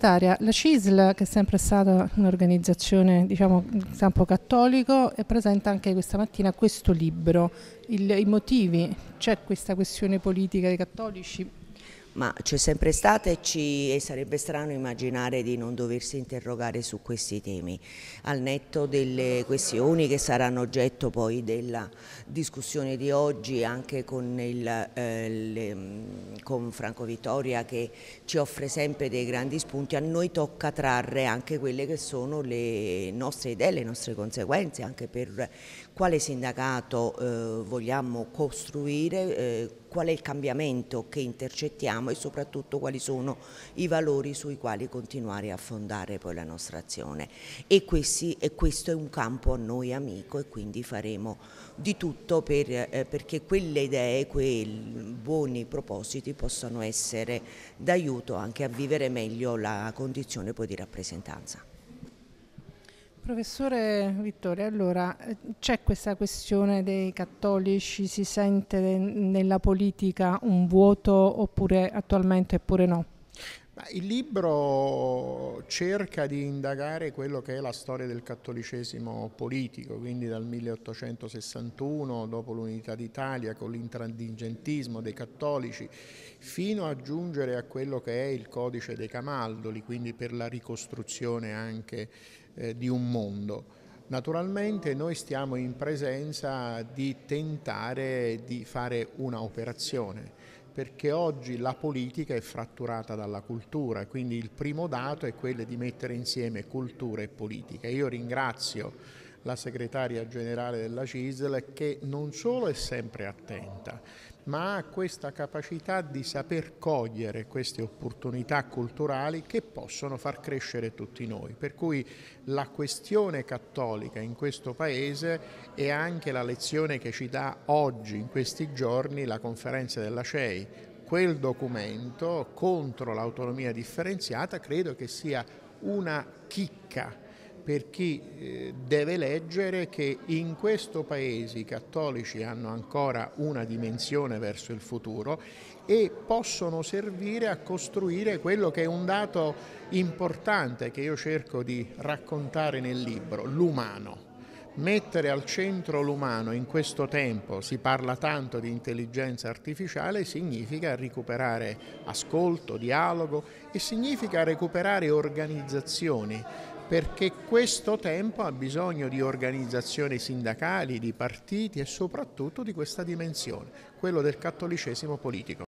segretaria, la CISL, che è sempre stata un'organizzazione diciamo, in campo cattolico, è presenta anche questa mattina questo libro, il, i motivi, c'è questa questione politica dei cattolici, ma c'è sempre stata e, ci, e, sarebbe strano immaginare di non doversi interrogare su questi temi, al netto delle questioni che saranno oggetto poi della discussione di oggi anche con, il, eh, le, con Franco Vittoria che ci offre sempre dei grandi spunti, a noi tocca trarre anche quelle che sono le nostre idee, le nostre conseguenze, anche per quale sindacato eh, vogliamo costruire, eh, qual è il cambiamento che intercettiamo abbiamo e soprattutto quali sono i valori sui quali continuare a fondare poi la nostra azione. E, questi, e questo è un campo a noi amico e quindi faremo di tutto per, eh, perché quelle idee, quei buoni propositi possano essere d'aiuto anche a vivere meglio la condizione poi di rappresentanza. Professore Vittorio, allora eh, c'è questa questione dei cattolici, si sente nella politica un vuoto oppure attualmente oppure no? Ma il libro cerca di indagare quello che è la storia del cattolicesimo politico, quindi dal 1861, dopo l'unità d'Italia, con l'intrandigentismo dei cattolici, fino a giungere a quello che è il codice dei Camaldoli, quindi per la ricostruzione anche eh, di un mondo. Naturalmente noi stiamo in presenza di tentare di fare una operazione perché oggi la politica è fratturata dalla cultura, quindi il primo dato è quello di mettere insieme cultura e politica. Io ringrazio la segretaria generale della CISL che non solo è sempre attenta, ma ha questa capacità di saper cogliere queste opportunità culturali che possono far crescere tutti noi. Per cui la questione cattolica in questo Paese è anche la lezione che ci dà oggi, in questi giorni, la conferenza della CEI. Quel documento contro l'autonomia differenziata credo che sia una chicca per chi eh, deve leggere che in questo paese i cattolici hanno ancora una dimensione verso il futuro e possono servire a costruire quello che è un dato importante che io cerco di raccontare nel libro, l'umano. Mettere al centro l'umano in questo tempo, si parla tanto di intelligenza artificiale, significa recuperare ascolto, dialogo e significa recuperare organizzazioni perché questo tempo ha bisogno di organizzazioni sindacali, di partiti e soprattutto di questa dimensione, quello del cattolicesimo politico.